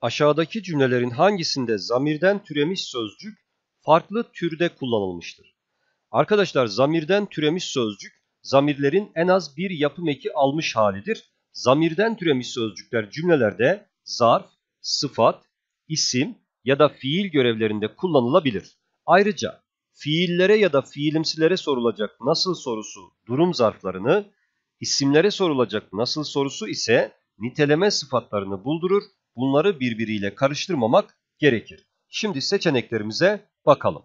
aşağıdaki cümlelerin hangisinde zamirden türemiş sözcük farklı türde kullanılmıştır? Arkadaşlar zamirden türemiş sözcük zamirlerin en az bir yapım eki almış halidir. Zamirden türemiş sözcükler cümlelerde zarf, sıfat, isim ya da fiil görevlerinde kullanılabilir. Ayrıca fiillere ya da fiilimsilere sorulacak nasıl sorusu durum zarflarını, isimlere sorulacak nasıl sorusu ise niteleme sıfatlarını buldurur bunları birbiriyle karıştırmamak gerekir. Şimdi seçeneklerimize bakalım.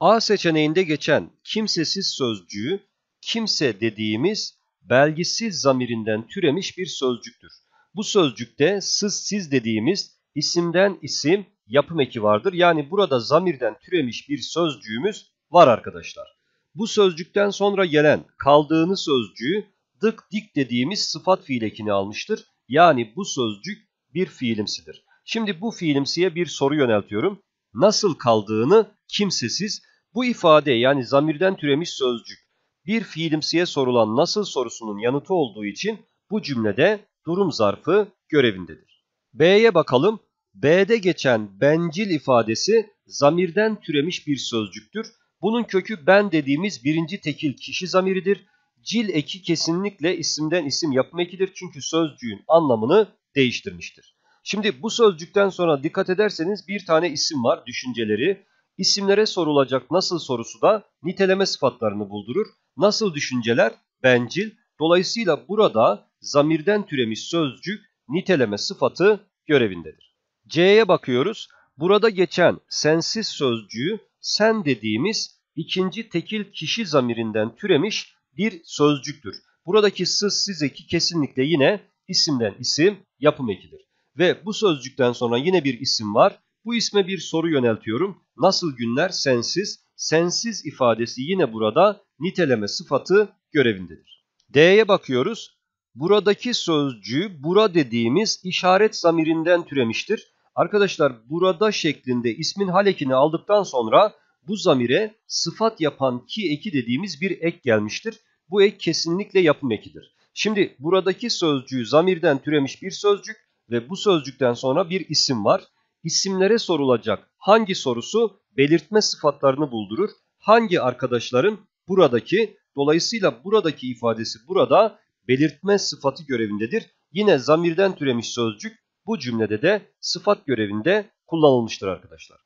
A seçeneğinde geçen kimsesiz sözcüğü kimse dediğimiz belgisiz zamirinden türemiş bir sözcüktür. Bu sözcükte sız siz dediğimiz isimden isim yapım eki vardır. Yani burada zamirden türemiş bir sözcüğümüz var arkadaşlar. Bu sözcükten sonra gelen kaldığını sözcüğü dık dik dediğimiz sıfat fiilekini almıştır. Yani bu sözcük bir fiilimsidir. Şimdi bu fiilimsiye bir soru yöneltiyorum. Nasıl kaldığını kimsesiz bu ifade yani zamirden türemiş sözcük bir fiilimsiye sorulan nasıl sorusunun yanıtı olduğu için bu cümlede durum zarfı görevindedir. B'ye bakalım. B'de geçen bencil ifadesi zamirden türemiş bir sözcüktür. Bunun kökü ben dediğimiz birinci tekil kişi zamiridir. Cil eki kesinlikle isimden isim yapım ekidir çünkü sözcüğün anlamını değiştirmiştir. Şimdi bu sözcükten sonra dikkat ederseniz bir tane isim var düşünceleri. İsimlere sorulacak nasıl sorusu da niteleme sıfatlarını buldurur. Nasıl düşünceler? Bencil. Dolayısıyla burada zamirden türemiş sözcük niteleme sıfatı görevindedir. C'ye bakıyoruz. Burada geçen sensiz sözcüğü sen dediğimiz ikinci tekil kişi zamirinden türemiş bir sözcüktür. Buradaki sız sizeki kesinlikle yine isimden isim yapım ekidir. Ve bu sözcükten sonra yine bir isim var. Bu isme bir soru yöneltiyorum. Nasıl günler sensiz? Sensiz ifadesi yine burada niteleme sıfatı görevindedir. D'ye bakıyoruz. Buradaki sözcüğü bura dediğimiz işaret zamirinden türemiştir. Arkadaşlar burada şeklinde ismin halekini aldıktan sonra bu zamire sıfat yapan ki eki dediğimiz bir ek gelmiştir. Bu ek kesinlikle yapım ekidir. Şimdi buradaki sözcüğü zamirden türemiş bir sözcük ve bu sözcükten sonra bir isim var. İsimlere sorulacak hangi sorusu belirtme sıfatlarını buldurur? Hangi arkadaşların buradaki dolayısıyla buradaki ifadesi burada belirtme sıfatı görevindedir. Yine zamirden türemiş sözcük bu cümlede de sıfat görevinde kullanılmıştır arkadaşlar.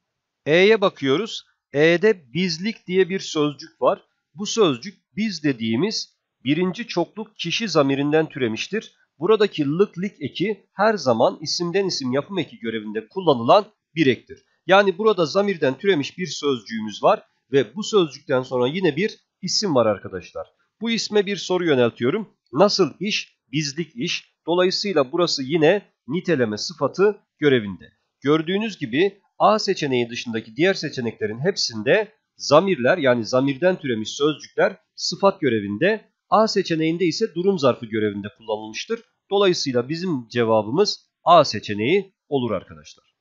E'ye bakıyoruz. E'de bizlik diye bir sözcük var. Bu sözcük biz dediğimiz birinci çokluk kişi zamirinden türemiştir. Buradaki lık lik eki her zaman isimden isim yapım eki görevinde kullanılan bir ektir. Yani burada zamirden türemiş bir sözcüğümüz var ve bu sözcükten sonra yine bir isim var arkadaşlar. Bu isme bir soru yöneltiyorum. Nasıl iş? Bizlik iş. Dolayısıyla burası yine niteleme sıfatı görevinde. Gördüğünüz gibi A seçeneği dışındaki diğer seçeneklerin hepsinde zamirler yani zamirden türemiş sözcükler sıfat görevinde A seçeneğinde ise durum zarfı görevinde kullanılmıştır. Dolayısıyla bizim cevabımız A seçeneği olur arkadaşlar.